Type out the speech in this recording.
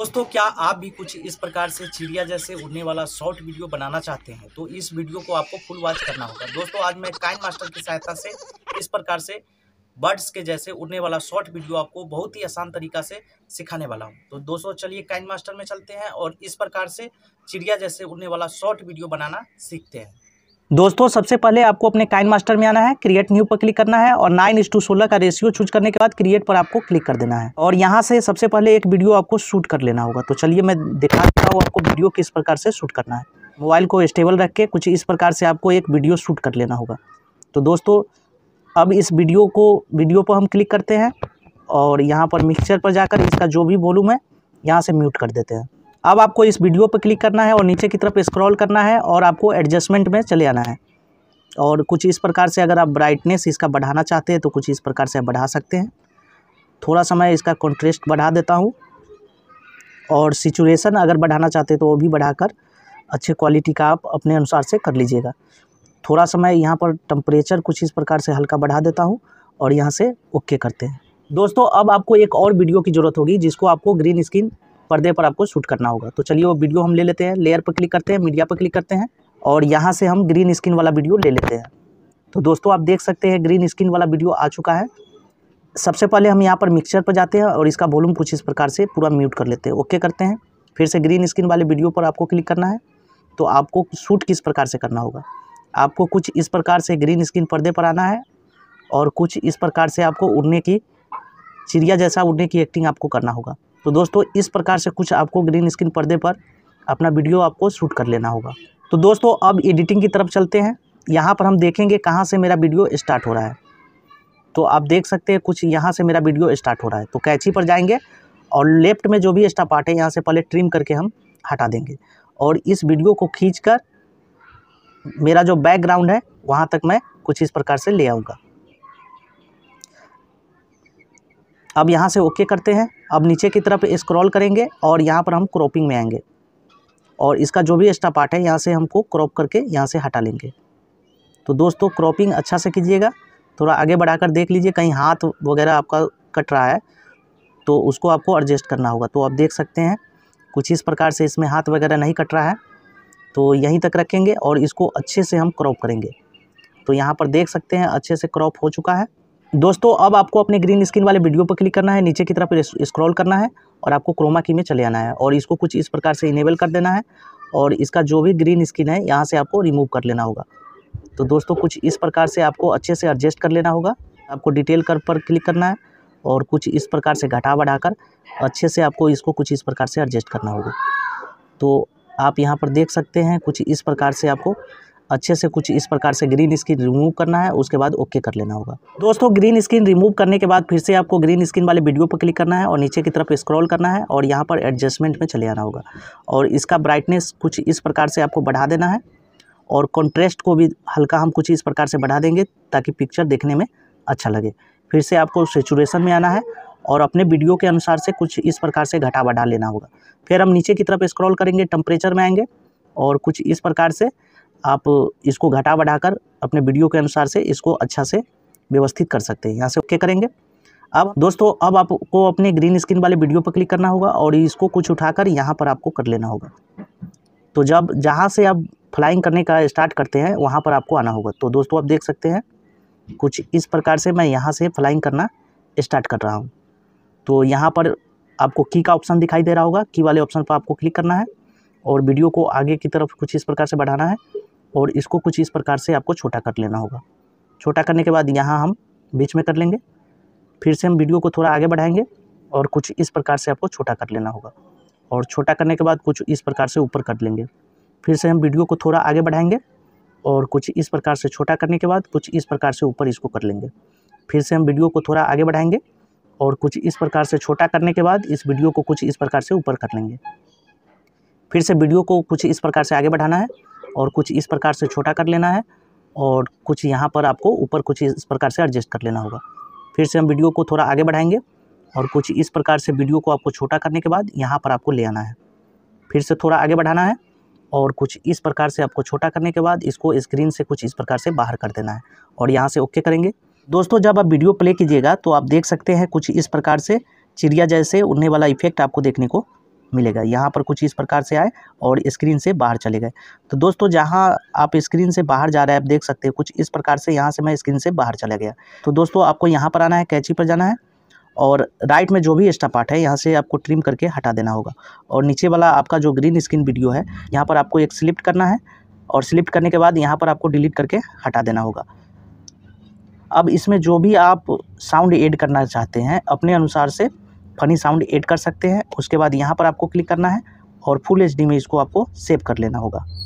दोस्तों क्या आप भी कुछ इस प्रकार से चिड़िया जैसे उड़ने वाला शॉर्ट वीडियो बनाना चाहते हैं तो इस वीडियो को आपको फुल वॉच करना होगा दोस्तों आज मैं काइन मास्टर की सहायता से इस प्रकार से बर्ड्स के जैसे उड़ने वाला शॉर्ट वीडियो आपको बहुत ही आसान तरीका से सिखाने वाला हूँ तो दोस्तों चलिए काइन मास्टर में चलते हैं और इस प्रकार से चिड़िया जैसे उड़ने वाला शॉर्ट वीडियो बनाना सीखते हैं दोस्तों सबसे पहले आपको अपने काइन मास्टर में आना है क्रिएट न्यू पर क्लिक करना है और नाइन इस टू सोलह का रेशियो चूज करने के बाद क्रिएट पर आपको क्लिक कर देना है और यहाँ से सबसे पहले एक वीडियो आपको शूट कर लेना होगा तो चलिए मैं दिखा देता हूँ आपको वीडियो किस प्रकार से शूट करना है मोबाइल को स्टेबल रख के कुछ इस प्रकार से आपको एक वीडियो शूट कर लेना होगा तो दोस्तों अब इस वीडियो को वीडियो पर हम क्लिक करते हैं और यहाँ पर मिक्सचर पर जाकर इसका जो भी वॉलूम है यहाँ से म्यूट कर देते हैं अब आपको इस वीडियो पर क्लिक करना है और नीचे की तरफ स्क्रॉल करना है और आपको एडजस्टमेंट में चले आना है और कुछ इस प्रकार से अगर आप ब्राइटनेस इसका बढ़ाना चाहते हैं तो कुछ इस प्रकार से आप बढ़ा सकते हैं थोड़ा सा मैं इसका कॉन्ट्रेस्ट बढ़ा देता हूँ और सिचुएसन अगर बढ़ाना चाहते हैं तो वो भी बढ़ाकर अच्छे क्वालिटी का आप अपने अनुसार से कर लीजिएगा थोड़ा सा मैं यहाँ पर टम्परेचर कुछ इस प्रकार से हल्का बढ़ा देता हूँ और यहाँ से ओके करते हैं दोस्तों अब आपको एक और वीडियो की ज़रूरत होगी जिसको आपको ग्रीन स्क्रीन पर्दे पर आपको शूट करना होगा तो चलिए वो वीडियो हम ले लेते हैं लेयर पर क्लिक करते हैं मीडिया पर क्लिक करते हैं और यहाँ से हम ग्रीन स्क्रीन वाला वीडियो ले लेते हैं तो दोस्तों आप देख सकते हैं ग्रीन स्क्रीन वाला वीडियो आ चुका है सबसे पहले हम यहाँ पर मिक्सचर पर जाते हैं और इसका वॉल्यूम कुछ इस प्रकार से पूरा म्यूट कर लेते हैं ओके करते हैं फिर से ग्रीन स्क्रीन वाले वीडियो पर आपको क्लिक करना है तो आपको शूट किस प्रकार से करना होगा आपको कुछ इस प्रकार से ग्रीन स्क्रीन पर्दे पर आना है और कुछ इस प्रकार से आपको उड़ने की चिड़िया जैसा उड़ने की एक्टिंग आपको करना होगा तो दोस्तों इस प्रकार से कुछ आपको ग्रीन स्क्रीन पर्दे पर अपना वीडियो आपको शूट कर लेना होगा तो दोस्तों अब एडिटिंग की तरफ चलते हैं यहाँ पर हम देखेंगे कहाँ से मेरा वीडियो स्टार्ट हो रहा है तो आप देख सकते हैं कुछ यहाँ से मेरा वीडियो स्टार्ट हो रहा है तो कैची पर जाएंगे और लेफ्ट में जो भी एक्स्ट्रा पार्ट है यहाँ से पहले ट्रिम करके हम हटा देंगे और इस वीडियो को खींच कर मेरा जो बैकग्राउंड है वहाँ तक मैं कुछ इस प्रकार से ले आऊँगा अब यहाँ से ओके करते हैं अब नीचे की तरफ स्क्रॉल करेंगे और यहाँ पर हम क्रॉपिंग में आएंगे और इसका जो भी एक्स्ट्रा पार्ट है यहाँ से हमको क्रॉप करके यहाँ से हटा लेंगे तो दोस्तों क्रॉपिंग अच्छा से कीजिएगा थोड़ा आगे बढ़ाकर देख लीजिए कहीं हाथ वगैरह आपका कट रहा है तो उसको आपको एडजस्ट करना होगा तो आप देख सकते हैं कुछ इस प्रकार से इसमें हाथ वगैरह नहीं कट रहा है तो यहीं तक रखेंगे और इसको अच्छे से हम क्रॉप करेंगे तो यहाँ पर देख सकते हैं अच्छे से क्रॉप हो चुका है दोस्तों अब आपको अपने ग्रीन स्क्रीन वाले वीडियो पर क्लिक करना है नीचे की तरफ स्क्रॉल करना है और आपको क्रोमा की में चले आना है और इसको कुछ इस प्रकार से इनेबल कर देना है और इसका जो भी ग्रीन स्क्रीन है यहाँ से आपको रिमूव कर लेना होगा तो दोस्तों कुछ इस प्रकार से आपको अच्छे से एडजस्ट कर लेना होगा आपको डिटेल कर पर क्लिक करना है और कुछ इस प्रकार से घटा बढ़ा कर अच्छे से आपको इसको कुछ इस प्रकार से एडजस्ट करना होगा तो आप यहाँ पर देख सकते हैं कुछ इस प्रकार से आपको अच्छे से कुछ इस प्रकार से ग्रीन स्क्रीन रिमूव करना है उसके बाद ओके कर लेना होगा दोस्तों ग्रीन स्क्रीन रिमूव करने के बाद फिर से आपको ग्रीन स्क्रीन वाले वीडियो पर क्लिक करना है और नीचे की तरफ स्क्रॉल करना है और यहाँ पर एडजस्टमेंट में चले आना होगा और इसका ब्राइटनेस कुछ इस प्रकार से आपको बढ़ा देना है और कॉन्ट्रेस्ट को भी हल्का हम कुछ इस प्रकार से बढ़ा देंगे ताकि पिक्चर देखने में अच्छा लगे फिर से आपको सेचुरेशन में आना है और अपने वीडियो के अनुसार से कुछ इस प्रकार से घटा बढ़ा लेना होगा फिर हम नीचे की तरफ स्क्रॉल करेंगे टेम्परेचर में आएंगे और कुछ इस प्रकार से आप इसको घटा बढ़ाकर अपने वीडियो के अनुसार से इसको अच्छा से व्यवस्थित कर सकते हैं यहाँ से ओके करेंगे अब दोस्तों अब आपको अपने ग्रीन स्क्रीन वाले वीडियो पर क्लिक करना होगा और इसको कुछ उठाकर यहाँ पर आपको कर लेना होगा तो जब जहाँ से आप फ्लाइंग करने का स्टार्ट करते हैं वहाँ पर आपको आना होगा तो दोस्तों आप देख सकते हैं कुछ इस प्रकार से मैं यहाँ से फ्लाइंग करना स्टार्ट कर रहा हूँ तो यहाँ पर आपको की का ऑप्शन दिखाई दे रहा होगा की वाले ऑप्शन पर आपको क्लिक करना है और वीडियो को आगे की तरफ कुछ इस प्रकार से बढ़ाना है और इसको कुछ इस प्रकार से आपको छोटा कर लेना होगा छोटा करने के बाद यहाँ हम बीच में कर लेंगे फिर से हम वीडियो को थोड़ा आगे बढ़ाएंगे और कुछ इस प्रकार से आपको छोटा कर लेना होगा और छोटा करने के बाद कुछ इस प्रकार से ऊपर कर लेंगे फिर से हम वीडियो को थोड़ा आगे बढ़ाएंगे और कुछ इस प्रकार से छोटा करने के बाद कुछ इस प्रकार से ऊपर इसको कर लेंगे फिर से हम वीडियो को थोड़ा आगे बढ़ाएंगे और कुछ इस प्रकार से छोटा करने के बाद इस वीडियो को कुछ इस प्रकार से ऊपर कर लेंगे फिर से वीडियो को कुछ इस प्रकार से आगे बढ़ाना है और कुछ इस प्रकार से छोटा कर लेना है और कुछ यहाँ पर आपको ऊपर कुछ इस प्रकार से एडजस्ट कर लेना होगा फिर से हम वीडियो को थोड़ा आगे बढ़ाएंगे और कुछ इस प्रकार से वीडियो को आपको छोटा करने के बाद यहाँ पर आपको ले आना है फिर से थोड़ा आगे बढ़ाना है और कुछ इस प्रकार से आपको छोटा करने के बाद इसको स्क्रीन से कुछ इस प्रकार से बाहर कर देना है और यहाँ से ओके करेंगे दोस्तों जब आप वीडियो प्ले कीजिएगा तो आप देख सकते हैं कुछ इस प्रकार से चिड़िया जैसे उड़ने वाला इफेक्ट आपको देखने को मिलेगा यहाँ पर कुछ इस प्रकार से आए और स्क्रीन से बाहर चले गए तो दोस्तों जहाँ आप स्क्रीन से बाहर जा रहे हैं आप देख सकते हैं कुछ इस प्रकार से यहाँ से मैं स्क्रीन से बाहर चला गया तो दोस्तों आपको यहाँ पर आना है कैची पर जाना है और राइट में जो भी एक्स्ट्रा पार्ट है यहाँ से आपको ट्रिम करके हटा देना होगा और नीचे वाला आपका जो ग्रीन स्क्रीन वीडियो है यहाँ पर आपको एक सिलेक्ट करना है और सिलेक्ट करने के बाद यहाँ पर आपको डिलीट करके हटा देना होगा अब इसमें जो भी आप साउंड ऐड करना चाहते हैं अपने अनुसार से फनी साउंड ऐड कर सकते हैं उसके बाद यहाँ पर आपको क्लिक करना है और फुल एच में इसको आपको सेव कर लेना होगा